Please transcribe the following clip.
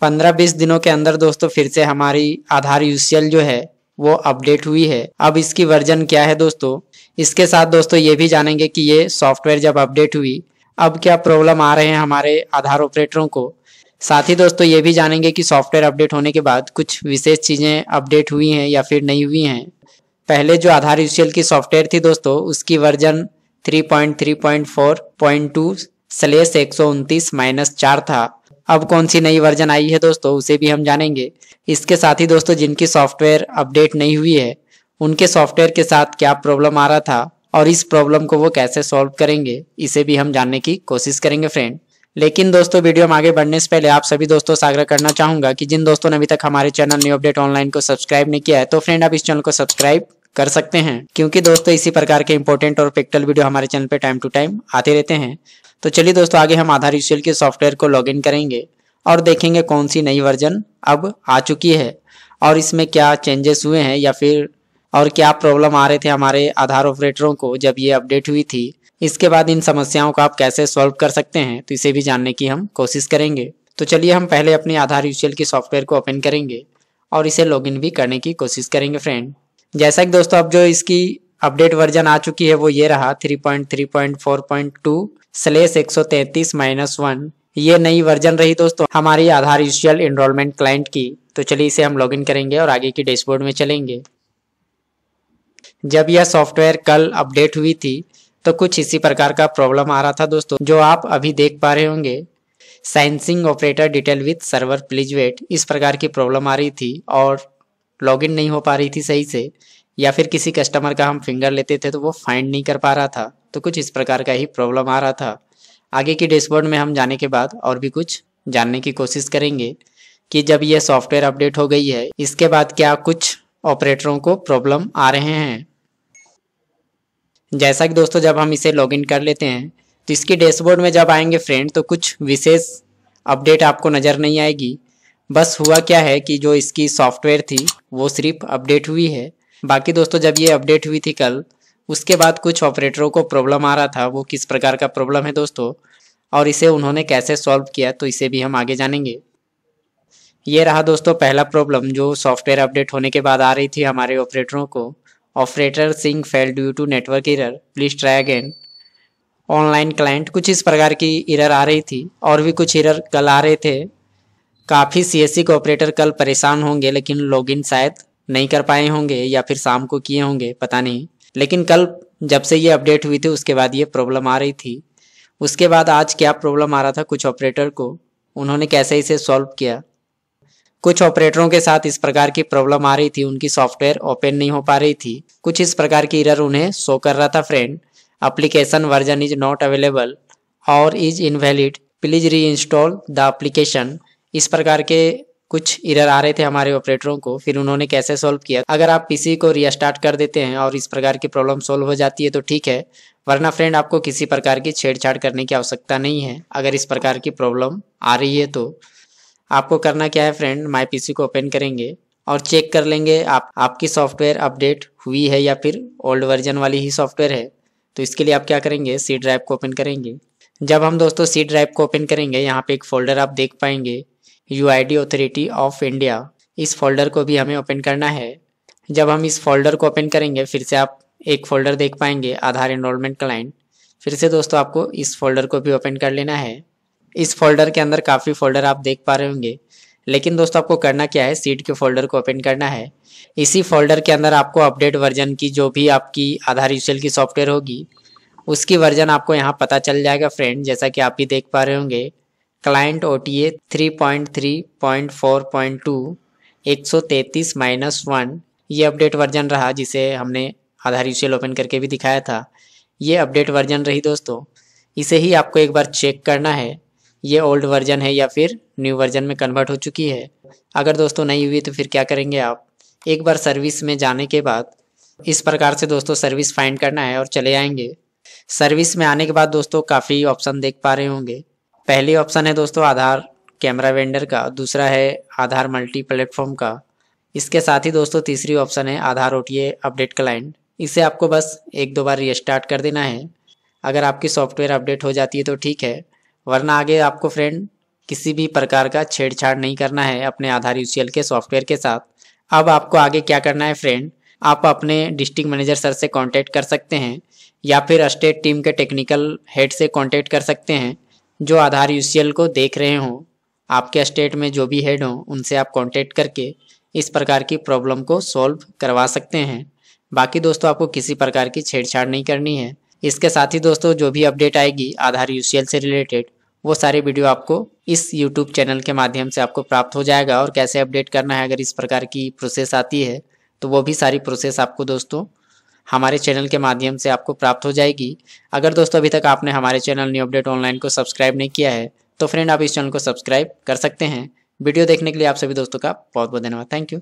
पंद्रह बीस दिनों के अंदर दोस्तों फिर से हमारी आधार यूसीएल जो है वो अपडेट हुई है अब इसकी वर्जन क्या है दोस्तों इसके साथ दोस्तों ये भी जानेंगे कि ये सॉफ्टवेयर जब अपडेट हुई अब क्या प्रॉब्लम आ रहे हैं हमारे आधार ऑपरेटरों को साथ ही दोस्तों ये भी जानेंगे कि सॉफ्टवेयर अपडेट होने के बाद कुछ विशेष चीज़ें अपडेट हुई हैं या फिर नहीं हुई हैं पहले जो आधार यूसीएल की सॉफ्टवेयर थी दोस्तों उसकी वर्जन 3.3.4.2 स्लेस एक माइनस चार था अब कौन सी नई वर्जन आई है दोस्तों उसे भी हम जानेंगे इसके साथ ही दोस्तों जिनकी सॉफ्टवेयर अपडेट नहीं हुई है उनके सॉफ्टवेयर के साथ क्या प्रॉब्लम आ रहा था और इस प्रॉब्लम को वो कैसे सॉल्व करेंगे इसे भी हम जानने की कोशिश करेंगे फ्रेंड लेकिन दोस्तों वीडियो में आगे बढ़ने से पहले आप सभी दोस्तों से आग्रह करना चाहूंगा कि जिन दोस्तों ने अभी तक हमारे चैनल न्यू अपडेट ऑनलाइन को सब्सक्राइब नहीं किया है तो फ्रेंड आप इस चैनल को सब्सक्राइब कर सकते हैं क्योंकि दोस्तों इसी प्रकार के इंपॉर्टेंट और प्रैक्टिकल वीडियो हमारे चैनल पे टाइम टू टाइम आते रहते हैं तो चलिए दोस्तों आगे हम आधार यूसीएल के सॉफ्टवेयर को इन करेंगे और देखेंगे कौन सी नई वर्जन अब आ चुकी है और इसमें क्या चेंजेस हुए हैं या फिर और क्या प्रॉब्लम आ रहे थे हमारे आधार ऑपरेटरों को जब ये अपडेट हुई थी इसके बाद इन समस्याओं को आप कैसे सॉल्व कर सकते हैं तो इसे भी जानने की हम कोशिश करेंगे तो चलिए हम पहले अपने आधार यूसीएल के सॉफ्टवेयर को ओपन करेंगे और इसे लॉगिन भी करने की कोशिश करेंगे फ्रेंड जैसा कि दोस्तों अब जो इसकी अपडेट वर्जन आ चुकी है वो ये रहा 3.3.4.2 स्लेस एक सौ तैतीस माइनस वन ये नई वर्जन रही दोस्तों हमारी आधार यूशियल इनरोलमेंट क्लाइंट की तो चलिए इसे हम लॉगिन करेंगे और आगे की डैशबोर्ड में चलेंगे जब यह सॉफ्टवेयर कल अपडेट हुई थी तो कुछ इसी प्रकार का प्रॉब्लम आ रहा था दोस्तों जो आप अभी देख पा रहे होंगे syncing operator detail with server please wait इस प्रकार की प्रॉब्लम आ रही थी और लॉगिन नहीं हो पा रही थी सही से या फिर किसी कस्टमर का हम फिंगर लेते थे तो वो फाइंड नहीं कर पा रहा था तो कुछ इस प्रकार का ही प्रॉब्लम आ रहा था आगे की डैशबोर्ड में हम जाने के बाद और भी कुछ जानने की कोशिश करेंगे कि जब यह सॉफ्टवेयर अपडेट हो गई है इसके बाद क्या कुछ ऑपरेटरों को प्रॉब्लम आ रहे हैं जैसा कि दोस्तों जब हम इसे लॉगिन कर लेते हैं तो इसकी डैशबोर्ड में जब आएंगे फ्रेंड तो कुछ विशेष अपडेट आपको नज़र नहीं आएगी बस हुआ क्या है कि जो इसकी सॉफ्टवेयर थी वो सिर्फ अपडेट हुई है बाकी दोस्तों जब ये अपडेट हुई थी कल उसके बाद कुछ ऑपरेटरों को प्रॉब्लम आ रहा था वो किस प्रकार का प्रॉब्लम है दोस्तों और इसे उन्होंने कैसे सॉल्व किया तो इसे भी हम आगे जानेंगे ये रहा दोस्तों पहला प्रॉब्लम जो सॉफ्टवेयर अपडेट होने के बाद आ रही थी हमारे ऑपरेटरों को operator sync fail due to network error please try again online client कुछ इस प्रकार की इरर आ रही थी और भी कुछ इरर कल आ रहे थे काफ़ी सीएससी के ऑपरेटर कल परेशान होंगे लेकिन लॉगिन शायद नहीं कर पाए होंगे या फिर शाम को किए होंगे पता नहीं लेकिन कल जब से ये अपडेट हुई थी उसके बाद ये प्रॉब्लम आ रही थी उसके बाद आज क्या प्रॉब्लम आ रहा था कुछ ऑपरेटर को उन्होंने कैसे इसे सॉल्व किया कुछ ऑपरेटरों के साथ इस प्रकार की प्रॉब्लम आ रही थी उनकी सॉफ्टवेयर ओपन नहीं हो पा रही थी कुछ इस प्रकार की इरर उन्हें शो कर रहा था friend version is not available और is invalid please reinstall the application इस प्रकार के कुछ इरर आ रहे थे हमारे ऑपरेटरों को फिर उन्होंने कैसे सॉल्व किया अगर आप पीसी को रीस्टार्ट कर देते हैं और इस प्रकार की प्रॉब्लम सॉल्व हो जाती है तो ठीक है वरना फ्रेंड आपको किसी प्रकार की छेड़छाड़ करने की आवश्यकता नहीं है अगर इस प्रकार की प्रॉब्लम आ रही है तो आपको करना क्या है फ्रेंड माई पीसी को ओपन करेंगे और चेक कर लेंगे आप आपकी सॉफ्टवेयर अपडेट हुई है या फिर ओल्ड वर्जन वाली ही सॉफ्टवेयर है तो इसके लिए आप क्या करेंगे सी ड्राइव को ओपन करेंगे जब हम दोस्तों सी ड्राइव को ओपन करेंगे यहाँ पे एक फोल्डर आप देख पाएंगे यू अथॉरिटी ऑफ इंडिया इस फोल्डर को भी हमें ओपन करना है जब हम इस फोल्डर को ओपन करेंगे फिर से आप एक फोल्डर देख पाएंगे आधार इनरोलमेंट क्लाइंट फिर से दोस्तों आपको इस फोल्डर को भी ओपन कर लेना है इस फोल्डर के अंदर काफ़ी फोल्डर आप देख पा रहे होंगे लेकिन दोस्तों आपको करना क्या है सीट के फोल्डर को ओपन करना है इसी फोल्डर के अंदर आपको अपडेट वर्जन की जो भी आपकी आधार यूसेल की सॉफ्टवेयर होगी उसकी वर्जन आपको यहाँ पता चल जाएगा फ्रेंड जैसा कि आप ही देख पा रहे होंगे client O T A three point three point four point two एक सौ तैंतीस माइनस वन ये अपडेट वर्जन रहा जिसे हमने आधार यूसीएल ओपन करके भी दिखाया था ये अपडेट वर्जन रही दोस्तों इसे ही आपको एक बार चेक करना है ये ओल्ड वर्जन है या फिर न्यू वर्जन में कन्वर्ट हो चुकी है अगर दोस्तों नहीं हुई तो फिर क्या करेंगे आप एक बार सर्विस में जाने के बाद इस प्रकार से दोस्तों सर्विस फाइंड करना है और चले आएंगे सर्विस में आने के बाद दोस्तों काफ़ी ऑप्शन देख पा रहे होंगे पहली ऑप्शन है दोस्तों आधार कैमरा वेंडर का दूसरा है आधार मल्टी प्लेटफॉर्म का इसके साथ ही दोस्तों तीसरी ऑप्शन है आधार ओ अपडेट क्लाइंट इसे आपको बस एक दो बार रिस्टार्ट कर देना है अगर आपकी सॉफ्टवेयर अपडेट हो जाती है तो ठीक है वरना आगे आपको फ्रेंड किसी भी प्रकार का छेड़छाड़ नहीं करना है अपने आधार यू के सॉफ्टवेयर के साथ अब आपको आगे क्या करना है फ्रेंड आप अपने डिस्ट्रिक्ट मैनेजर सर से कांटेक्ट कर सकते हैं या फिर स्टेट टीम के टेक्निकल हेड से कांटेक्ट कर सकते हैं जो आधार यू को देख रहे हों आपके स्टेट में जो भी हेड हों उनसे आप कॉन्टेक्ट करके इस प्रकार की प्रॉब्लम को सॉल्व करवा सकते हैं बाकी दोस्तों आपको किसी प्रकार की छेड़छाड़ नहीं करनी है इसके साथ ही दोस्तों जो भी अपडेट आएगी आधार यू से रिलेटेड वो सारी वीडियो आपको इस यूट्यूब चैनल के माध्यम से आपको प्राप्त हो जाएगा और कैसे अपडेट करना है अगर इस प्रकार की प्रोसेस आती है तो वो भी सारी प्रोसेस आपको दोस्तों हमारे चैनल के माध्यम से आपको प्राप्त हो जाएगी अगर दोस्तों अभी तक आपने हमारे चैनल न्यू अपडेट ऑनलाइन को सब्सक्राइब नहीं किया है तो फ्रेंड आप इस चैनल को सब्सक्राइब कर सकते हैं वीडियो देखने के लिए आप सभी दोस्तों का बहुत बहुत धन्यवाद थैंक यू